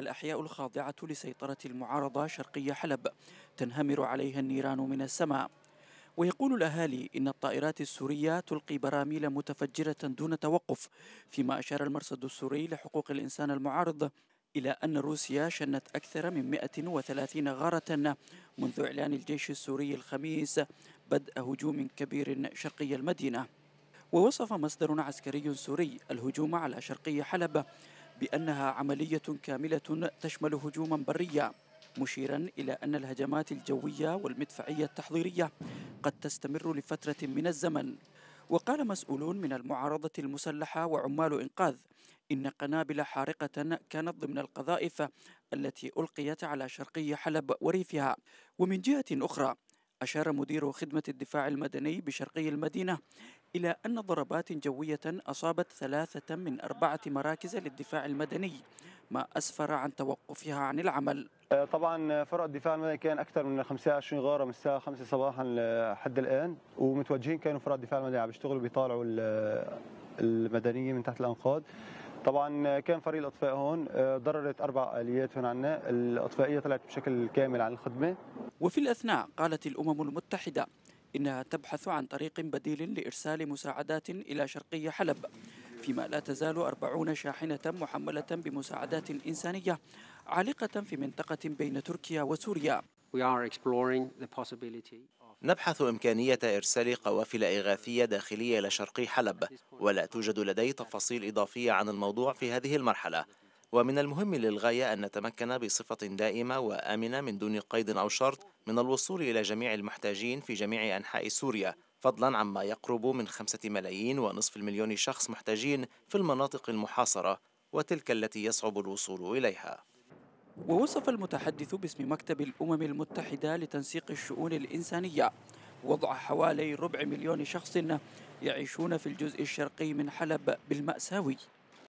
الأحياء الخاضعة لسيطرة المعارضة شرقي حلب تنهمر عليها النيران من السماء ويقول الأهالي إن الطائرات السورية تلقي براميل متفجرة دون توقف فيما أشار المرصد السوري لحقوق الإنسان المعارض إلى أن روسيا شنت أكثر من 130 غارة منذ إعلان الجيش السوري الخميس بدء هجوم كبير شرقي المدينة ووصف مصدر عسكري سوري الهجوم على شرقي حلب بأنها عملية كاملة تشمل هجوما بريا مشيرا إلى أن الهجمات الجوية والمدفعية التحضيرية قد تستمر لفترة من الزمن وقال مسؤولون من المعارضة المسلحة وعمال إنقاذ إن قنابل حارقة كانت ضمن القذائف التي ألقيت على شرقي حلب وريفها ومن جهة أخرى أشار مدير خدمة الدفاع المدني بشرقي المدينة إلى أن ضربات جوية أصابت ثلاثة من أربعة مراكز للدفاع المدني ما أسفر عن توقفها عن العمل أه، طبعا فرق الدفاع المدني كان اكثر من 25 غاره من الساعه 5 صباحا لحد الان ومتوجهين كانوا فرق الدفاع المدني عم يشتغلوا بيطالعوا المدنيه من تحت الانقاض طبعا كان فريق الاطفاء هون أه، ضررت اربع اليات هون عنا الاطفائيه طلعت بشكل كامل عن الخدمه وفي الأثناء قالت الأمم المتحدة إنها تبحث عن طريق بديل لإرسال مساعدات إلى شرقي حلب فيما لا تزال أربعون شاحنة محملة بمساعدات إنسانية عالقة في منطقة بين تركيا وسوريا نبحث إمكانية إرسال قوافل إغاثية داخلية إلى شرقي حلب ولا توجد لدي تفاصيل إضافية عن الموضوع في هذه المرحلة ومن المهم للغاية أن نتمكن بصفة دائمة وآمنة من دون قيد أو شرط من الوصول إلى جميع المحتاجين في جميع أنحاء سوريا فضلا عما يقرب من خمسة ملايين ونصف المليون شخص محتاجين في المناطق المحاصرة وتلك التي يصعب الوصول إليها ووصف المتحدث باسم مكتب الأمم المتحدة لتنسيق الشؤون الإنسانية وضع حوالي ربع مليون شخص يعيشون في الجزء الشرقي من حلب بالمأساوي